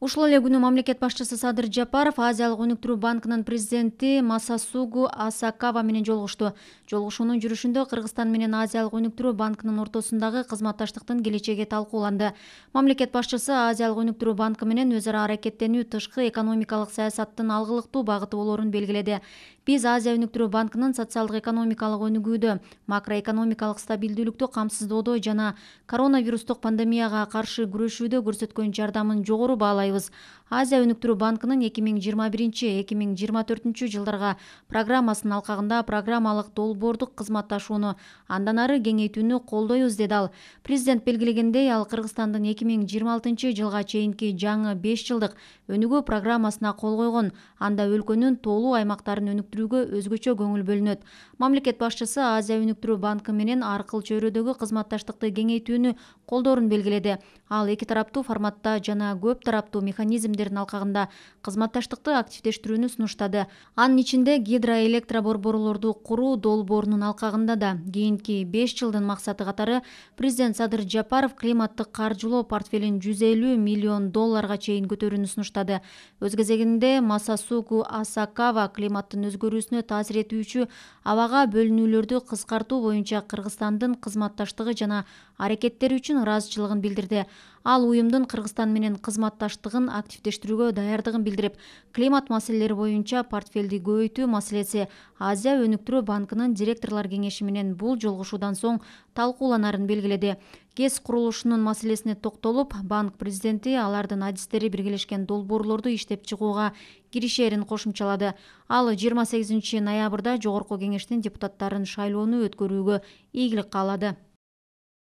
ушул эле күнү мамлекет башчысы садыр жапаров азиялык өнүктүрүү банкынын президенти масасугу асакава менен жолугушту жолугушуунун жүрүшүндө кыргызстан менен азиялык өнүктүрүү банкынын ортосундагы кызматташтыктын келечеги талкууланды мамлекет башчысы азиялык өнүктүрүү банкы менен өз ара аракеттенүү тышкы экономикалык саясаттын алгылыктуу багыты болоорун белгиледи биз азия өнүктүрүү банкынын социалдык экономикалык өнүгүүдө макроэкономикалык стабилдүүлүктү камсыздоодо жана коронавирустук пандемияга каршы күрөшүүдө көрсөткөн жардамын жогору баалайбыз азия өнүктүрүү банкынын эки миң жыйырма биринчи эки миң жыйырма төртүнчү жылдарга программасынын алкагында программалык долбоордук кызматташууну андан ары кеңейтүүнү колдойбуз деди ал президент белгилегендей ал кыргызстандын эки миң жыйырма алтынчы жылга чейинки жаңы беш жылдык өнүгүү программасына кол койгон анда өлкөнүн тоолуу аймактарын өнүктүрүүгө өзгөчө көңүл бөлүнөт мамлекет башчысы азия өнүктүрүү банкы менен ар кыл чөйрөдөгү кызматташтыкты кеңейтүүнү колдоорун белгиледи ал эки тараптуу форматта жана көп тараптуу механизмдердин алкагында кызматташтыкты активдештирүүнү сунуштады анын ичинде гидроэлектро борборлорду куруу долбоорунун алкагында да кийинки беш жылдын максаты катары президент садыр жапаров климаттык каржылоо портфелин жүз элүү миллион долларга чейин көтөрүүнү сунуштады өз кезегинде масасуку асакава климаттын өзгөрүүсүнө таасир этүүчү абага бөлүнүүлөрдү кыскартуу боюнча кыргызстандын кызматташтыгы жана аракеттери үчүн ыраазычылыгын билдирди ал уюмдун кыргызстан менен кызматташтыгын активдештирүүгө даярдыгын билдирип климат маселелери боюнча портфелди көбөйтүү маселеси азия өнүктүрүү банкынын директорлор кеңеши менен бул жолугушуудан соң талкууланарын белгиледи гэс курулушунун маселесине токтолуп банк президенти алардын адистери биргелешкен долбоорлорду иштеп чыгууга киришерин кошумчалады ал жыйырма сегизинчи ноябрда жогорку кеңештин депутаттарын шайлоону өткөрүүгө ийгилик каалады